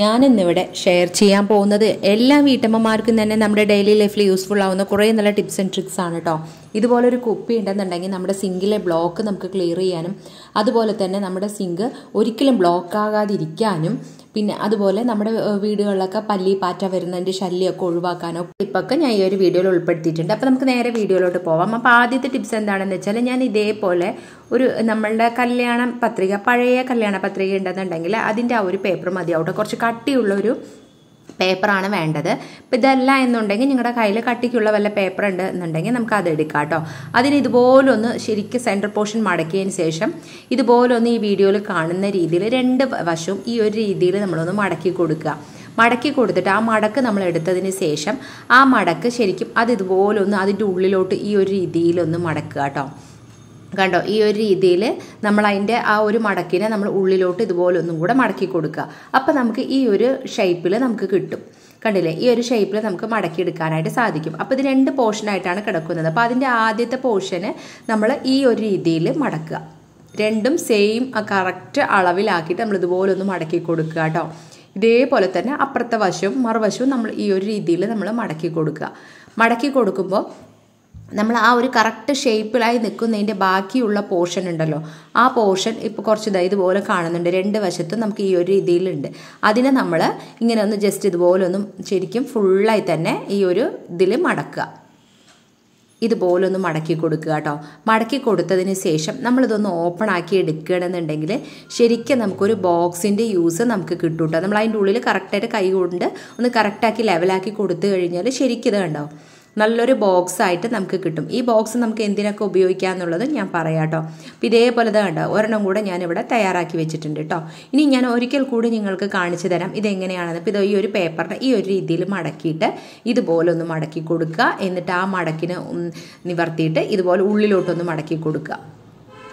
ഞാനിന്നിവിടെ ഷെയർ ചെയ്യാൻ പോകുന്നത് എല്ലാ വീട്ടമ്മമാർക്കും തന്നെ നമ്മുടെ ഡെയിലി ലൈഫിൽ യൂസ്ഫുൾ ആവുന്ന കുറേ നല്ല ടിപ്സ് ആൻഡ് ട്രിക്സ് ആണ് കേട്ടോ ഇതുപോലൊരു കുപ്പി ഉണ്ടെന്നുണ്ടെങ്കിൽ നമ്മുടെ സിങ്കിലെ ബ്ലോക്ക് നമുക്ക് ക്ലിയർ ചെയ്യാനും അതുപോലെ തന്നെ നമ്മുടെ സിങ്ക് ഒരിക്കലും ബ്ലോക്ക് ആകാതിരിക്കാനും പിന്നെ അതുപോലെ നമ്മുടെ വീടുകളിലൊക്കെ പല്ലി പാറ്റ വരുന്നതിൻ്റെ ശല്യമൊക്കെ ഒഴിവാക്കാനോ ടിപ്പൊക്കെ ഞാൻ ഈ ഒരു വീഡിയോയിൽ ഉൾപ്പെടുത്തിയിട്ടുണ്ട് അപ്പോൾ നമുക്ക് നേരെ വീഡിയോയിലോട്ട് പോവാം അപ്പോൾ ആദ്യത്തെ ടിപ്സ് എന്താണെന്ന് വെച്ചാൽ ഞാൻ ഇതേപോലെ ഒരു നമ്മളുടെ കല്യാണ പത്രിക പഴയ കല്യാണ പത്രിക ഉണ്ടെന്നുണ്ടെങ്കിൽ അതിൻ്റെ ആ ഒരു പേപ്പർ മതിയാവട്ടെ കുറച്ച് കട്ടിയുള്ള ഒരു പേപ്പറാണ് വേണ്ടത് ഇപ്പം ഇതല്ല എന്നുണ്ടെങ്കിൽ നിങ്ങളുടെ കയ്യിൽ കട്ടിക്കുള്ള വല്ല പേപ്പർ ഉണ്ട് എന്നുണ്ടെങ്കിൽ നമുക്ക് അത് എടുക്കാം കേട്ടോ അതിന് ഇതുപോലൊന്ന് ശരിക്കും സെൻറ്റർ പോർഷൻ മടക്കിയതിന് ശേഷം ഇതുപോലൊന്ന് ഈ വീഡിയോയിൽ കാണുന്ന രീതിയിൽ രണ്ട് വശവും ഈ ഒരു രീതിയിൽ നമ്മളൊന്ന് മടക്കി കൊടുക്കുക മടക്കി കൊടുത്തിട്ട് ആ മടക്ക് നമ്മൾ എടുത്തതിന് ശേഷം ആ മടക്ക് ശരിക്കും അത് ഇതുപോലൊന്ന് അതിൻ്റെ ഉള്ളിലോട്ട് ഈ ഒരു രീതിയിലൊന്ന് മടക്കുക കേട്ടോ കണ്ടോ ഈ ഒരു രീതിയിൽ നമ്മൾ അതിൻ്റെ ആ ഒരു മടക്കിനെ നമ്മൾ ഉള്ളിലോട്ട് ഇതുപോലെ ഒന്നും കൂടെ മടക്കി കൊടുക്കുക അപ്പോൾ നമുക്ക് ഈ ഒരു ഷേപ്പിൽ നമുക്ക് കിട്ടും കണ്ടില്ലേ ഈ ഒരു ഷേപ്പിൽ നമുക്ക് മടക്കി എടുക്കാനായിട്ട് സാധിക്കും അപ്പോൾ ഇത് രണ്ട് പോർഷനായിട്ടാണ് കിടക്കുന്നത് അപ്പോൾ അതിൻ്റെ ആദ്യത്തെ പോർഷന് നമ്മൾ ഈ ഒരു രീതിയിൽ മടക്കുക രണ്ടും സെയിം കറക്റ്റ് അളവിലാക്കിയിട്ട് നമ്മൾ ഇതുപോലെ ഒന്ന് മടക്കി കൊടുക്കുക കേട്ടോ ഇതേപോലെ തന്നെ അപ്പുറത്തെ വശവും മറുവശവും നമ്മൾ ഈ ഒരു രീതിയിൽ നമ്മൾ മടക്കി കൊടുക്കുക മടക്കി കൊടുക്കുമ്പോൾ നമ്മൾ ആ ഒരു കറക്റ്റ് ഷേപ്പിലായി നിൽക്കുന്നതിൻ്റെ ബാക്കിയുള്ള പോർഷൻ ഉണ്ടല്ലോ ആ പോർഷൻ ഇപ്പോൾ കുറച്ച് ഇതാ ഇതുപോലെ കാണുന്നുണ്ട് രണ്ട് വശത്തും നമുക്ക് ഈ ഒരു രീതിയിലുണ്ട് അതിനെ നമ്മൾ ഇങ്ങനെ ഒന്ന് ജസ്റ്റ് ഇതുപോലെ ഒന്ന് ശരിക്കും ഫുള്ളായി തന്നെ ഈ ഒരു ഇതിൽ മടക്കുക ഇതുപോലൊന്ന് മടക്കി കൊടുക്കുക കേട്ടോ മടക്കി കൊടുത്തതിന് ശേഷം നമ്മളിതൊന്ന് ഓപ്പൺ ആക്കി എടുക്കണമെന്നുണ്ടെങ്കിൽ ശരിക്കും നമുക്കൊരു ബോക്സിൻ്റെ യൂസ് നമുക്ക് കിട്ടും കേട്ടോ നമ്മൾ അതിൻ്റെ ഉള്ളിൽ കറക്റ്റായിട്ട് കൈ കൊണ്ട് ഒന്ന് കറക്റ്റാക്കി ലെവലാക്കി കൊടുത്തു കഴിഞ്ഞാൽ ശരിക്കും ഇത് കണ്ടോ നല്ലൊരു ബോക്സ് ആയിട്ട് നമുക്ക് കിട്ടും ഈ ബോക്സ് നമുക്ക് എന്തിനൊക്കെ ഉപയോഗിക്കാം എന്നുള്ളത് ഞാൻ പറയാം കേട്ടോ ഇതേപോലെ ഇതേപോലെ കണ്ടോ ഒരെണ്ണം കൂടെ ഞാനിവിടെ തയ്യാറാക്കി വെച്ചിട്ടുണ്ട് കേട്ടോ ഇനി ഞാൻ ഒരിക്കൽ കൂടി നിങ്ങൾക്ക് കാണിച്ചു തരാം ഇതെങ്ങനെയാണെന്ന് അപ്പോൾ ഇത് ഈ ഒരു പേപ്പറിന് ഈ ഒരു രീതിയിൽ മടക്കിയിട്ട് ഇതുപോലെ ഒന്ന് മടക്കി കൊടുക്കുക എന്നിട്ട് ആ മടക്കിന് നിവർത്തിയിട്ട് ഇതുപോലെ ഉള്ളിലോട്ടൊന്ന് മടക്കി കൊടുക്കുക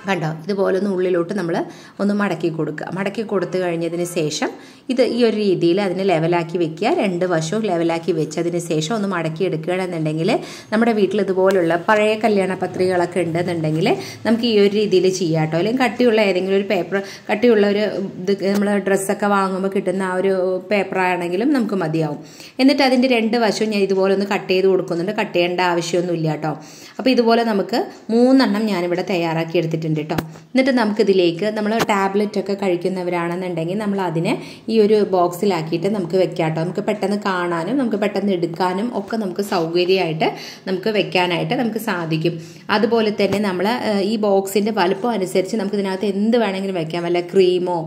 കണ്ടോ ഇതുപോലെ ഒന്ന് ഉള്ളിലോട്ട് നമ്മൾ ഒന്ന് മടക്കി കൊടുക്കുക മടക്കി കൊടുത്തു കഴിഞ്ഞതിന് ശേഷം ഇത് ഈ ഒരു രീതിയിൽ അതിനെ ലെവലാക്കി വെക്കുക രണ്ട് വശവും ലെവലാക്കി വെച്ചതിന് ശേഷം ഒന്ന് മടക്കി എടുക്കുകയാണെന്നുണ്ടെങ്കിൽ നമ്മുടെ വീട്ടിൽ ഇതുപോലുള്ള പഴയ കല്യാണ പത്രികകളൊക്കെ ഉണ്ടെന്നുണ്ടെങ്കിൽ നമുക്ക് ഈ ഒരു രീതിയിൽ ചെയ്യാം കേട്ടോ അല്ലെങ്കിൽ കട്ടിയുള്ള ഏതെങ്കിലും ഒരു പേപ്പർ കട്ടിയുള്ള ഒരു ഇത് നമ്മൾ ഡ്രസ്സൊക്കെ വാങ്ങുമ്പോൾ കിട്ടുന്ന ആ ഒരു പേപ്പറാണെങ്കിലും നമുക്ക് മതിയാവും എന്നിട്ട് അതിൻ്റെ രണ്ട് വശവും ഞാൻ ഇതുപോലെ ഒന്ന് കട്ട് ചെയ്ത് കൊടുക്കുന്നുണ്ട് കട്ട് ചെയ്യേണ്ട ആവശ്യമൊന്നുമില്ല കേട്ടോ അപ്പോൾ ഇതുപോലെ നമുക്ക് മൂന്നെണ്ണം ഞാനിവിടെ തയ്യാറാക്കി എടുത്തിട്ടുണ്ട് വെച്ചിട്ടുണ്ട് കേട്ടോ എന്നിട്ട് നമുക്കിതിലേക്ക് നമ്മൾ ടാബ്ലറ്റ് ഒക്കെ കഴിക്കുന്നവരാണെന്നുണ്ടെങ്കിൽ നമ്മൾ അതിനെ ഈ ഒരു ബോക്സിലാക്കിയിട്ട് നമുക്ക് വെക്കാം കേട്ടോ നമുക്ക് പെട്ടെന്ന് കാണാനും നമുക്ക് പെട്ടെന്ന് എടുക്കാനും ഒക്കെ നമുക്ക് സൗകര്യമായിട്ട് നമുക്ക് വെക്കാനായിട്ട് നമുക്ക് സാധിക്കും അതുപോലെ തന്നെ നമ്മൾ ഈ ബോക്സിൻ്റെ വലുപ്പം അനുസരിച്ച് നമുക്ക് ഇതിനകത്ത് എന്ത് വേണമെങ്കിലും വെക്കാം വല്ല ക്രീമോ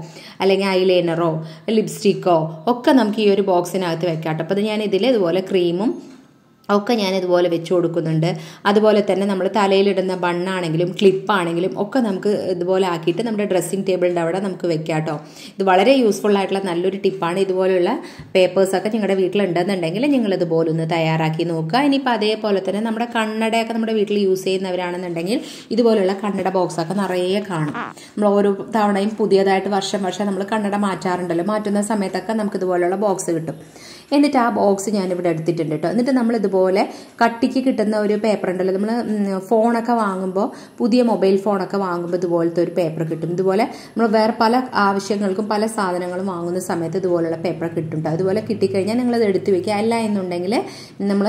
അല്ലെങ്കിൽ ഐലൈനറോ ലിപ്സ്റ്റിക്കോ ഒക്കെ നമുക്ക് ഈ ഒരു ബോക്സിനകത്ത് വെക്കാം കേട്ടോ അപ്പോൾ ഞാൻ ഇതിൽ ഇതുപോലെ ക്രീമും ഒക്കെ ഞാൻ ഇതുപോലെ വെച്ച് കൊടുക്കുന്നുണ്ട് അതുപോലെ തന്നെ നമ്മൾ തലയിലിടുന്ന ബണ്ണാണെങ്കിലും ക്ലിപ്പാണെങ്കിലും ഒക്കെ നമുക്ക് ഇതുപോലെ ആക്കിയിട്ട് നമ്മുടെ ഡ്രസ്സിങ് ടേബിളിൻ്റെ അവിടെ നമുക്ക് വെക്കാം കേട്ടോ ഇത് വളരെ യൂസ്ഫുൾ ആയിട്ടുള്ള നല്ലൊരു ടിപ്പാണ് ഇതുപോലെയുള്ള പേപ്പേഴ്സൊക്കെ നിങ്ങളുടെ വീട്ടിലുണ്ടെന്നുണ്ടെങ്കിൽ നിങ്ങൾ ഇതുപോലെ ഒന്ന് തയ്യാറാക്കി നോക്കുക ഇനിയിപ്പോൾ അതേപോലെ തന്നെ നമ്മുടെ കണ്ണടയൊക്കെ നമ്മുടെ വീട്ടിൽ യൂസ് ചെയ്യുന്നവരാണെന്നുണ്ടെങ്കിൽ ഇതുപോലെയുള്ള കണ്ണട ബോക്സൊക്കെ നിറയെ കാണും നമ്മൾ ഓരോ തവണയും പുതിയതായിട്ട് വർഷം വർഷം നമ്മൾ കണ്ണട മാറ്റാറുണ്ടല്ലോ മാറ്റുന്ന സമയത്തൊക്കെ നമുക്ക് ഇതുപോലെയുള്ള ബോക്സ് കിട്ടും എന്നിട്ട് ആ ബോക്സ് ഞാനിവിടെ എടുത്തിട്ടുണ്ട് കേട്ടോ എന്നിട്ട് നമ്മൾ ഇതുപോലെ കട്ടിക്ക് കിട്ടുന്ന ഒരു പേപ്പർ ഉണ്ടല്ലോ നമ്മൾ ഫോണൊക്കെ വാങ്ങുമ്പോൾ പുതിയ മൊബൈൽ ഫോണൊക്കെ വാങ്ങുമ്പോൾ ഇതുപോലത്തെ ഒരു പേപ്പർ കിട്ടും ഇതുപോലെ നമ്മൾ വേറെ പല ആവശ്യങ്ങൾക്കും പല സാധനങ്ങളും വാങ്ങുന്ന സമയത്ത് ഇതുപോലുള്ള പേപ്പർ കിട്ടും അതുപോലെ കിട്ടിക്കഴിഞ്ഞാൽ നിങ്ങളത് എടുത്തു വെക്കുക അല്ല എന്നുണ്ടെങ്കിൽ നമ്മൾ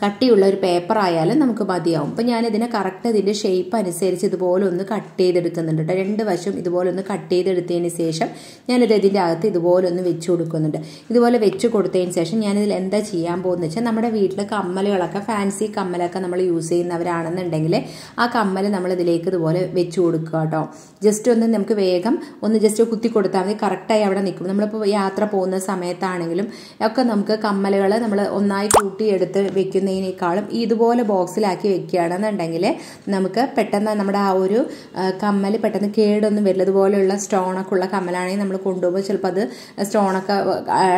കട്ടിയുള്ള ഒരു പേപ്പർ ആയാലും നമുക്ക് മതിയാവും ഞാൻ ഞാനിതിനെ കറക്റ്റ് ഇതിൻ്റെ ഷേപ്പ് അനുസരിച്ച് ഇതുപോലെ ഒന്ന് കട്ട് ചെയ്തെടുക്കുന്നുണ്ട് കേട്ടോ രണ്ട് വശം ഇതുപോലെ ഒന്ന് കട്ട് ചെയ്തെടുത്തതിന് ശേഷം ഞാനിത് ഇതിൻ്റെ അകത്ത് ഇതുപോലെ ഒന്ന് വെച്ച് കൊടുക്കുന്നുണ്ട് ഇതുപോലെ വെച്ച് കൊടുത്തതിന് ശേഷം ഞാനിതിൽ എന്താ ചെയ്യാൻ പോകുന്നത് വെച്ചാൽ നമ്മുടെ വീട്ടിലെ കമ്മലുകളൊക്കെ ഫാൻസി കമ്മലൊക്കെ നമ്മൾ യൂസ് ചെയ്യുന്നവരാണെന്നുണ്ടെങ്കിൽ ആ കമ്മൽ നമ്മൾ ഇതിലേക്ക് ഇതുപോലെ വെച്ച് കൊടുക്കുക കേട്ടോ ജസ്റ്റ് ഒന്ന് നമുക്ക് വേഗം ഒന്ന് ജസ്റ്റ് കുത്തി കൊടുത്താൽ മതി കറക്റ്റായി അവിടെ നിൽക്കും നമ്മളിപ്പോൾ യാത്ര പോകുന്ന സമയത്താണെങ്കിലും ഒക്കെ നമുക്ക് കമ്മലുകൾ നമ്മൾ ഒന്നായി കൂട്ടിയെടുത്ത് വെക്കും വെക്കുന്നതിനേക്കാളും ഇതുപോലെ ബോക്സിലാക്കി വെക്കുകയാണെന്നുണ്ടെങ്കിൽ നമുക്ക് പെട്ടെന്ന് നമ്മുടെ ആ ഒരു കമ്മൽ പെട്ടെന്ന് കേടൊന്നും വരില്ല ഇതുപോലെയുള്ള സ്റ്റോണൊക്കെ ഉള്ള കമ്മലാണെങ്കിൽ നമ്മൾ കൊണ്ടുപോകുമ്പോൾ ചിലപ്പോൾ അത് സ്റ്റോണൊക്കെ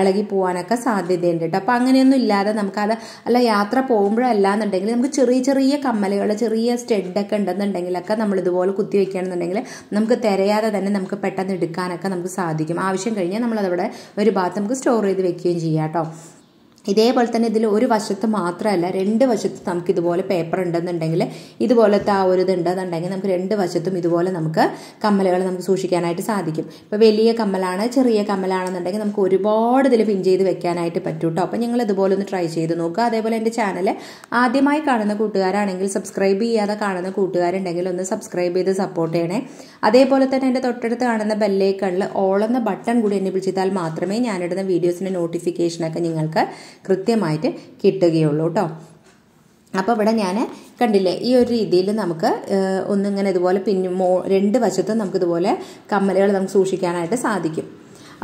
ഇളകി പോകാനൊക്കെ സാധ്യതയുണ്ട് കേട്ടോ അപ്പം അങ്ങനെയൊന്നും ഇല്ലാതെ നമുക്കത് അല്ല യാത്ര പോകുമ്പോഴല്ല എന്നുണ്ടെങ്കിൽ നമുക്ക് ചെറിയ ചെറിയ കമ്മലുകൾ ചെറിയ സ്റ്റെഡൊക്കെ ഉണ്ടെന്നുണ്ടെങ്കിലൊക്കെ നമ്മൾ ഇതുപോലെ കുത്തി വെക്കുകയാണെന്നുണ്ടെങ്കിൽ നമുക്ക് തിരയാതെ തന്നെ നമുക്ക് പെട്ടെന്ന് എടുക്കാനൊക്കെ നമുക്ക് സാധിക്കും ആവശ്യം കഴിഞ്ഞാൽ നമ്മളതവിടെ ഒരു ഭാഗത്ത് നമുക്ക് സ്റ്റോർ ചെയ്ത് വെക്കുകയും ചെയ്യാം കേട്ടോ ഇതേപോലെ തന്നെ ഇതിൽ ഒരു വശത്ത് മാത്രമല്ല രണ്ട് വശത്ത് നമുക്ക് ഇതുപോലെ പേപ്പർ ഉണ്ടെന്നുണ്ടെങ്കിൽ ഇതുപോലത്തെ ആ ഒരു ഇതുണ്ടെന്നുണ്ടെങ്കിൽ നമുക്ക് രണ്ട് വശത്തും ഇതുപോലെ നമുക്ക് കമ്മലുകൾ നമുക്ക് സൂക്ഷിക്കാനായിട്ട് സാധിക്കും ഇപ്പോൾ വലിയ കമ്മലാണ് ചെറിയ കമ്മലാണെന്നുണ്ടെങ്കിൽ നമുക്ക് ഒരുപാട് ഇതിൽ പിൻ ചെയ്ത് വെക്കാനായിട്ട് പറ്റും കേട്ടോ അപ്പോൾ ഞങ്ങൾ ഇതുപോലെ ഒന്ന് ട്രൈ ചെയ്ത് നോക്കുക അതേപോലെ എൻ്റെ ചാനൽ ആദ്യമായി കാണുന്ന കൂട്ടുകാരാണെങ്കിൽ സബ്സ്ക്രൈബ് ചെയ്യാതെ കാണുന്ന കൂട്ടുകാരുണ്ടെങ്കിൽ ഒന്ന് സബ്സ്ക്രൈബ് ചെയ്ത് സപ്പോർട്ട് ചെയ്യണേ അതേപോലെ തന്നെ എൻ്റെ തൊട്ടടുത്ത് കാണുന്ന ബെല്ലേക്കണിൽ ഓളെന്ന ബട്ടൺ കൂടി എന്നെ വിളിച്ചാൽ മാത്രമേ ഞാനിടുന്ന വീഡിയോസിൻ്റെ നോട്ടിഫിക്കേഷനൊക്കെ നിങ്ങൾക്ക് കൃത്യമായിട്ട് കിട്ടുകയുള്ളൂ കേട്ടോ അപ്പോൾ ഇവിടെ ഞാൻ കണ്ടില്ലേ ഈ ഒരു രീതിയിൽ നമുക്ക് ഒന്നിങ്ങനെ ഇതുപോലെ പിന്നെ മോ രണ്ട് വശത്തും നമുക്കിതുപോലെ കമ്മലുകൾ നമുക്ക് സൂക്ഷിക്കാനായിട്ട് സാധിക്കും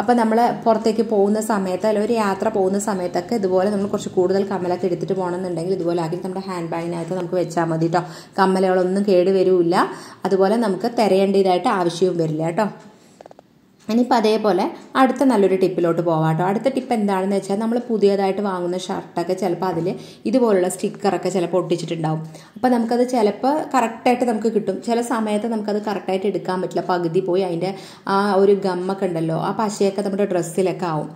അപ്പോൾ നമ്മൾ പുറത്തേക്ക് പോകുന്ന സമയത്ത് അല്ലെങ്കിൽ ഒരു യാത്ര പോകുന്ന സമയത്തൊക്കെ ഇതുപോലെ നമ്മൾ കുറച്ച് കൂടുതൽ കമ്മലൊക്കെ എടുത്തിട്ട് പോകണമെന്നുണ്ടെങ്കിൽ ഇതുപോലെ ആക്കി നമ്മുടെ ഹാൻഡ് ബാഗിനകത്ത് നമുക്ക് വെച്ചാൽ മതി കേട്ടോ കമ്മലുകളൊന്നും കേടുവരില്ല അതുപോലെ നമുക്ക് തിരയേണ്ടതായിട്ട് ആവശ്യവും വരില്ല കേട്ടോ ഇനിയിപ്പോൾ അതേപോലെ അടുത്ത നല്ലൊരു ടിപ്പിലോട്ട് പോവാം കേട്ടോ അടുത്ത ടിപ്പ് എന്താണെന്ന് വെച്ചാൽ നമ്മൾ പുതിയതായിട്ട് വാങ്ങുന്ന ഷർട്ടൊക്കെ ചിലപ്പോൾ അതിൽ ഇതുപോലുള്ള സ്റ്റിക്കറൊക്കെ ചിലപ്പോൾ ഒട്ടിച്ചിട്ടുണ്ടാവും അപ്പോൾ നമുക്കത് ചിലപ്പോൾ കറക്റ്റായിട്ട് നമുക്ക് കിട്ടും ചില സമയത്ത് നമുക്കത് കറക്റ്റായിട്ട് എടുക്കാൻ പറ്റില്ല പകുതി പോയി അതിൻ്റെ ആ ഒരു ഗമ്മൊക്കെ ഉണ്ടല്ലോ ആ പശയൊക്കെ നമ്മുടെ ഡ്രസ്സിലൊക്കെ ആവും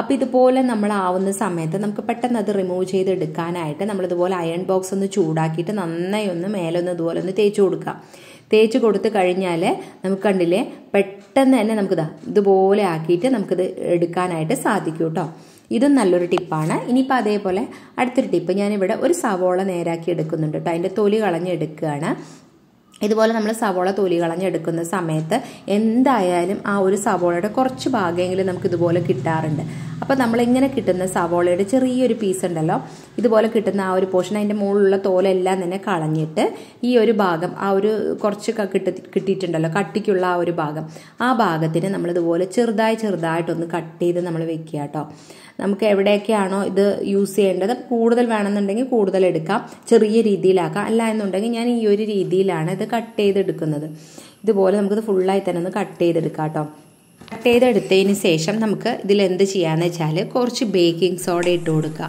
അപ്പോൾ ഇതുപോലെ നമ്മളാവുന്ന സമയത്ത് നമുക്ക് പെട്ടെന്ന് അത് റിമൂവ് ചെയ്ത് എടുക്കാനായിട്ട് നമ്മളിതുപോലെ അയൺ ബോക്സ് ഒന്ന് ചൂടാക്കിയിട്ട് നന്നായി ഒന്ന് മേലൊന്ന് ഇതുപോലെ ഒന്ന് തേച്ച് കൊടുക്കുക തേച്ച് കൊടുത്ത് കഴിഞ്ഞാൽ നമുക്ക് കണ്ടില്ലേ പെട്ടെന്ന് തന്നെ നമുക്കിതാ ഇതുപോലെ ആക്കിയിട്ട് നമുക്കിത് എടുക്കാനായിട്ട് സാധിക്കും കേട്ടോ ഇതും നല്ലൊരു ടിപ്പാണ് ഇനിയിപ്പോൾ അതേപോലെ അടുത്തൊരു ടിപ്പ് ഞാനിവിടെ ഒരു സവോള നേരാക്കി എടുക്കുന്നുണ്ട് കേട്ടോ അതിൻ്റെ തൊലി കളഞ്ഞെടുക്കുകയാണ് ഇതുപോലെ നമ്മൾ സവോള തൊലി കളഞ്ഞെടുക്കുന്ന സമയത്ത് എന്തായാലും ആ ഒരു സവോളയുടെ കുറച്ച് ഭാഗമെങ്കിലും നമുക്ക് ഇതുപോലെ കിട്ടാറുണ്ട് അപ്പോൾ നമ്മൾ ഇങ്ങനെ കിട്ടുന്ന സവോളയുടെ ചെറിയൊരു പീസ് ഉണ്ടല്ലോ ഇതുപോലെ കിട്ടുന്ന ആ ഒരു പോർഷൻ അതിൻ്റെ മുകളിലുള്ള തോലെല്ലാം തന്നെ കളഞ്ഞിട്ട് ഈ ഒരു ഭാഗം ആ ഒരു കുറച്ച് കിട്ട കിട്ടിയിട്ടുണ്ടല്ലോ കട്ടിക്കുള്ള ആ ഒരു ഭാഗം ആ ഭാഗത്തിന് നമ്മൾ ഇതുപോലെ ചെറുതായി ചെറുതായിട്ടൊന്ന് കട്ട് ചെയ്ത് നമ്മൾ വെക്കുക കേട്ടോ നമുക്ക് എവിടെയൊക്കെയാണോ ഇത് യൂസ് ചെയ്യേണ്ടത് കൂടുതൽ വേണമെന്നുണ്ടെങ്കിൽ കൂടുതൽ എടുക്കാം ചെറിയ രീതിയിലാക്കാം അല്ല എന്നുണ്ടെങ്കിൽ ഞാൻ ഈ ഒരു രീതിയിലാണ് ഇത് കട്ട് ചെയ്തെടുക്കുന്നത് ഇതുപോലെ നമുക്കിത് ഫുള്ളായി തന്നെ ഒന്ന് കട്ട് ചെയ്തെടുക്കാം കേട്ടോ കട്ട് ചെയ്തെടുത്തതിന് ശേഷം നമുക്ക് ഇതിൽ എന്ത് ചെയ്യാന്ന് വെച്ചാൽ കുറച്ച് ബേക്കിംഗ് സോഡ ഇട്ട് കൊടുക്കുക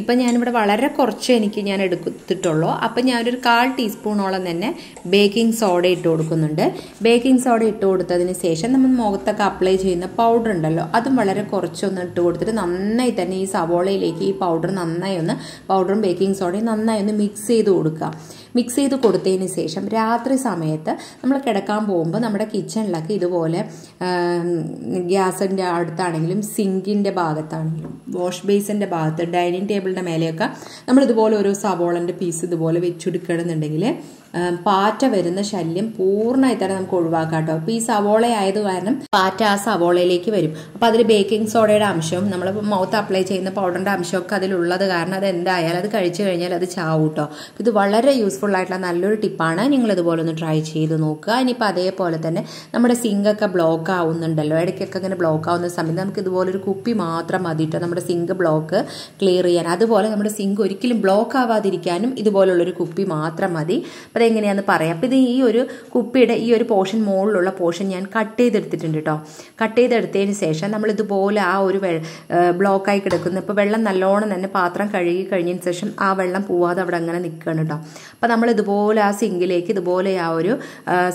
ഇപ്പം ഞാനിവിടെ വളരെ കുറച്ച് എനിക്ക് ഞാൻ എടുത്തിട്ടുള്ളൂ അപ്പം ഞാനൊരു കാൽ ടീസ്പൂണോളം തന്നെ ബേക്കിംഗ് സോഡ ഇട്ട് കൊടുക്കുന്നുണ്ട് ബേക്കിംഗ് സോഡ ഇട്ട് കൊടുത്തതിന് ശേഷം നമ്മൾ മുഖത്തൊക്കെ അപ്ലൈ ചെയ്യുന്ന പൗഡർ ഉണ്ടല്ലോ അതും വളരെ കുറച്ചൊന്ന് ഇട്ട് കൊടുത്തിട്ട് നന്നായി തന്നെ ഈ സവോളയിലേക്ക് ഈ പൗഡർ നന്നായി ഒന്ന് പൗഡറും ബേക്കിംഗ് സോഡയും നന്നായി ഒന്ന് മിക്സ് ചെയ്ത് കൊടുക്കുക മിക്സ് ചെയ്ത് കൊടുത്തതിന് ശേഷം രാത്രി സമയത്ത് നമ്മൾ കിടക്കാൻ പോകുമ്പോൾ നമ്മുടെ കിച്ചണിലൊക്കെ ഇതുപോലെ ഗ്യാസിൻ്റെ അടുത്താണെങ്കിലും സിങ്കിൻ്റെ ഭാഗത്താണെങ്കിലും വാഷ് ബേസിൻ്റെ ഭാഗത്ത് ഡൈനിങ് ടേബിളിൻ്റെ മേലെയൊക്കെ നമ്മളിതുപോലെ ഓരോ സവോളൻ്റെ പീസ് ഇതുപോലെ വെച്ചെടുക്കണമെന്നുണ്ടെങ്കിൽ പാറ്റ വരുന്ന ശല്യം പൂർണ്ണമായി തന്നെ നമുക്ക് ഒഴിവാക്കാം കേട്ടോ അപ്പൊ ഈ സവോള ആയത് കാരണം പാറ്റ ആ സവോളയിലേക്ക് വരും അപ്പോൾ അതിൽ ബേക്കിംഗ് സോഡയുടെ അംശവും നമ്മൾ മൗത്ത് അപ്ലൈ ചെയ്യുന്ന അംശം ഒക്കെ അതിലുള്ളത് കാരണം അത് എന്തായാലും അത് കഴിച്ചു കഴിഞ്ഞാൽ അത് ചാവും കേട്ടോ ഇത് വളരെ യൂസ്ഫുൾ ആയിട്ടുള്ള നല്ലൊരു ടിപ്പാണ് നിങ്ങൾ ഇതുപോലെ ഒന്ന് ട്രൈ ചെയ്ത് നോക്കുക ഇനിയിപ്പോൾ അതേപോലെ തന്നെ നമ്മുടെ സിങ്ക് ഒക്കെ ബ്ലോക്ക് ആവുന്നുണ്ടല്ലോ ഇടയ്ക്കൊക്കെ അങ്ങനെ ബ്ലോക്ക് ആവുന്ന സമയത്ത് നമുക്ക് ഇതുപോലെ ഒരു കുപ്പി മാത്രം കേട്ടോ നമ്മുടെ സിങ്ക് ബ്ലോക്ക് ക്ലിയർ ചെയ്യാൻ അതുപോലെ നമ്മുടെ സിങ്ക് ഒരിക്കലും ബ്ലോക്ക് ആവാതിരിക്കാനും ഇതുപോലുള്ളൊരു കുപ്പി മാത്രം മതി എങ്ങനെയാന്ന് പറയാം അപ്പോൾ ഇത് ഈ ഒരു കുപ്പിയുടെ ഈ ഒരു പോർഷൻ മുകളിലുള്ള പോർഷൻ ഞാൻ കട്ട് ചെയ്തെടുത്തിട്ടുണ്ട് കേട്ടോ കട്ട് ചെയ്തെടുത്തതിന് ശേഷം നമ്മൾ ഇതുപോലെ ആ ഒരു ബ്ലോക്കായി കിടക്കുന്നു ഇപ്പോൾ വെള്ളം നല്ലോണം തന്നെ പാത്രം കഴുകി കഴിഞ്ഞതിന് ശേഷം ആ വെള്ളം പോവാതെ അവിടെ അങ്ങനെ നിൽക്കുകയാണ് കേട്ടോ അപ്പോൾ നമ്മൾ ഇതുപോലെ ആ സിങ്കിലേക്ക് ഇതുപോലെ ആ ഒരു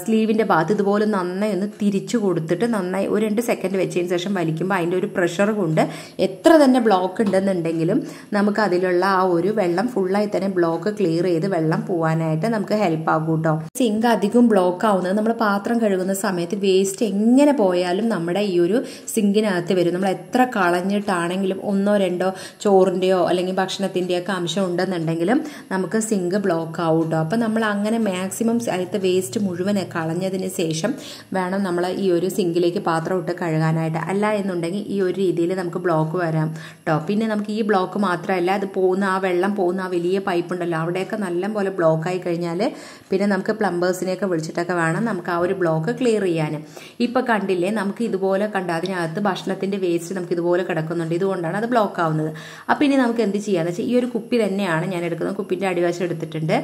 സ്ലീവിൻ്റെ ഭാഗത്ത് ഇതുപോലെ നന്നായി ഒന്ന് തിരിച്ചു കൊടുത്തിട്ട് നന്നായി ഒരു രണ്ട് സെക്കൻഡ് വെച്ചതിന് ശേഷം വലിക്കുമ്പോൾ അതിൻ്റെ ഒരു പ്രഷർ കൊണ്ട് എത്ര തന്നെ ബ്ലോക്ക് ഉണ്ടെന്നുണ്ടെങ്കിലും നമുക്ക് അതിലുള്ള ആ ഒരു വെള്ളം ഫുള്ളായി തന്നെ ബ്ലോക്ക് ക്ലിയർ ചെയ്ത് വെള്ളം പോവാനായിട്ട് നമുക്ക് ഹെൽപ്പ് ആകും കേട്ടോ സിങ്ക് അധികം ബ്ലോക്ക് ആവുന്നത് നമ്മൾ പാത്രം കഴുകുന്ന സമയത്ത് വേസ്റ്റ് എങ്ങനെ പോയാലും നമ്മുടെ ഈ ഒരു സിങ്കിനകത്ത് വരും നമ്മൾ എത്ര കളഞ്ഞിട്ടാണെങ്കിലും ഒന്നോ രണ്ടോ ചോറിൻ്റെയോ അല്ലെങ്കിൽ ഭക്ഷണത്തിൻ്റെയോ ഒക്കെ അംശം ഉണ്ടെന്നുണ്ടെങ്കിലും നമുക്ക് സിങ്ക് ബ്ലോക്ക് ആവും കേട്ടോ അപ്പം നമ്മൾ അങ്ങനെ മാക്സിമം അതിലത്തെ വേസ്റ്റ് മുഴുവൻ കളഞ്ഞതിന് ശേഷം വേണം നമ്മൾ ഈ ഒരു സിങ്കിലേക്ക് പാത്രം ഇട്ട് കഴുകാനായിട്ട് അല്ല എന്നുണ്ടെങ്കിൽ ഈ ഒരു രീതിയിൽ നമുക്ക് ബ്ലോക്ക് വരാം കേട്ടോ പിന്നെ നമുക്ക് ഈ ബ്ലോക്ക് മാത്രമല്ല അത് പോകുന്ന ആ വെള്ളം പോകുന്ന ആ വലിയ പൈപ്പ് ഉണ്ടല്ലോ അവിടെയൊക്കെ നല്ല പോലെ ബ്ലോക്കായി കഴിഞ്ഞാൽ പിന്നെ നമുക്ക് പ്ലംബേഴ്സിനെയൊക്കെ വിളിച്ചിട്ടൊക്കെ വേണം നമുക്ക് ആ ഒരു ബ്ലോക്ക് ക്ലിയർ ചെയ്യാൻ ഇപ്പം കണ്ടില്ലേ നമുക്ക് ഇതുപോലെ കണ്ട അതിനകത്ത് ഭക്ഷണത്തിൻ്റെ വേസ്റ്റ് നമുക്ക് ഇതുപോലെ കിടക്കുന്നുണ്ട് ഇതുകൊണ്ടാണ് അത് ബ്ലോക്ക് ആവുന്നത് അപ്പം ഇനി നമുക്ക് എന്ത് ചെയ്യാന്ന് വെച്ചാൽ ഈ ഒരു കുപ്പി തന്നെയാണ് ഞാൻ എടുക്കുന്നത് കുപ്പിൻ്റെ അടിവശം എടുത്തിട്ടുണ്ട്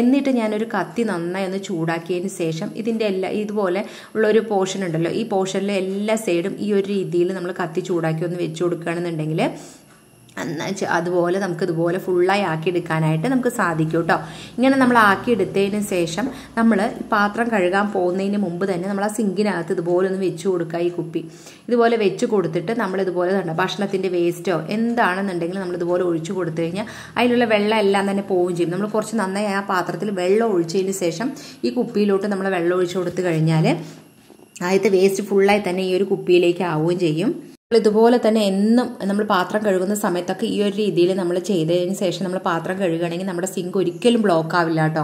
എന്നിട്ട് ഞാനൊരു കത്തി നന്നായി ഒന്ന് ചൂടാക്കിയതിന് ശേഷം ഇതിൻ്റെ എല്ലാ ഇതുപോലെ ഉള്ളൊരു പോർഷൻ ഉണ്ടല്ലോ ഈ പോർഷനിലെ എല്ലാ സൈഡും ഈ ഒരു രീതിയിൽ നമ്മൾ കത്തി ചൂടാക്കി ഒന്ന് വെച്ച് കൊടുക്കുകയാണെന്നുണ്ടെങ്കിൽ അതുപോലെ നമുക്ക് ഇതുപോലെ ഫുള്ളായി ആക്കിയെടുക്കാനായിട്ട് നമുക്ക് സാധിക്കും കേട്ടോ ഇങ്ങനെ നമ്മൾ ആക്കിയെടുത്തതിന് ശേഷം നമ്മൾ പാത്രം കഴുകാൻ പോകുന്നതിന് മുമ്പ് തന്നെ നമ്മൾ ആ സിങ്കിനകത്ത് ഇതുപോലെ ഒന്ന് വെച്ച് കൊടുക്കുക ഈ കുപ്പി ഇതുപോലെ വെച്ച് കൊടുത്തിട്ട് നമ്മൾ ഇതുപോലെ കണ്ടോ ഭക്ഷണത്തിൻ്റെ വേസ്റ്റോ എന്താണെന്നുണ്ടെങ്കിൽ നമ്മൾ ഇതുപോലെ ഒഴിച്ചു കൊടുത്തു കഴിഞ്ഞാൽ അതിലുള്ള വെള്ളം എല്ലാം തന്നെ പോവുകയും ചെയ്യും നമ്മൾ കുറച്ച് നന്നായി ആ പാത്രത്തിൽ വെള്ളം ഒഴിച്ചതിന് ശേഷം ഈ കുപ്പിയിലോട്ട് നമ്മൾ വെള്ളം ഒഴിച്ചു കൊടുത്തു കഴിഞ്ഞാൽ ആദ്യത്തെ വേസ്റ്റ് ഫുള്ളായി തന്നെ ഈ ഒരു കുപ്പിയിലേക്ക് ആവുകയും ചെയ്യും ഇതുപോലെ തന്നെ എന്നും നമ്മൾ പാത്രം കഴുകുന്ന സമയത്തൊക്കെ ഈ ഒരു രീതിയിൽ നമ്മൾ ചെയ്തതിന് ശേഷം നമ്മൾ പാത്രം കഴുകുകയാണെങ്കിൽ നമ്മുടെ സിങ്ക് ഒരിക്കലും ബ്ലോക്ക് ആവില്ല കേട്ടോ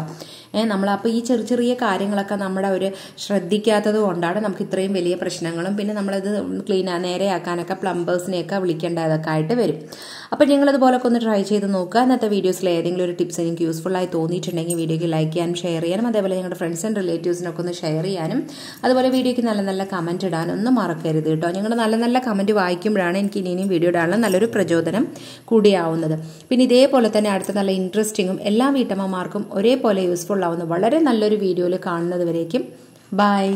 ഏഹ് നമ്മൾ അപ്പോൾ ഈ ചെറിയ ചെറിയ കാര്യങ്ങളൊക്കെ നമ്മുടെ ഒരു ശ്രദ്ധിക്കാത്തത് കൊണ്ടാണ് നമുക്ക് ഇത്രയും വലിയ പ്രശ്നങ്ങളും പിന്നെ നമ്മളത് ക്ലീൻ നേരെയാക്കാനൊക്കെ പ്ലംബേഴ്സിനെയൊക്കെ വിളിക്കേണ്ടതൊക്കെ ആയിട്ട് വരും അപ്പോൾ നിങ്ങളതുപോലൊക്കെ ഒന്ന് ട്രൈ ചെയ്ത് നോക്കുക ഇന്നത്തെ വീഡിയോസിൽ ഏതെങ്കിലും ഒരു ടിപ്സ് എനിക്ക് യൂസ്ഫുള്ളായി തോന്നിയിട്ടുണ്ടെങ്കിൽ വീഡിയോയ്ക്ക് ലൈക്ക് ചെയ്യാനും ഷെയർ ചെയ്യാനും അതേപോലെ നിങ്ങളുടെ ഫ്രണ്ട്സ് ആൻഡ് റിലേറ്റീവ്സിനൊക്കെ ഒന്ന് ഷെയർ ചെയ്യാനും അതുപോലെ വീഡിയോയ്ക്ക് നല്ല നല്ല കമൻറ്റ് ഇടാനൊന്നും മറക്കരുത് കേട്ടോ ഞങ്ങൾ നല്ല നല്ല കമൻറ്റ് കമൻറ്റ് വായിക്കുമ്പോഴാണ് എനിക്ക് ഇനിയും വീഡിയോ ഇടാനുള്ള നല്ലൊരു പ്രചോദനം കൂടിയാവുന്നത് പിന്നെ ഇതേപോലെ തന്നെ അടുത്ത നല്ല ഇൻട്രസ്റ്റിങ്ങും എല്ലാ വീട്ടമ്മമാർക്കും ഒരേപോലെ യൂസ്ഫുൾ ആവുന്ന വളരെ നല്ലൊരു വീഡിയോയിൽ കാണുന്നത് വരേക്കും ബൈ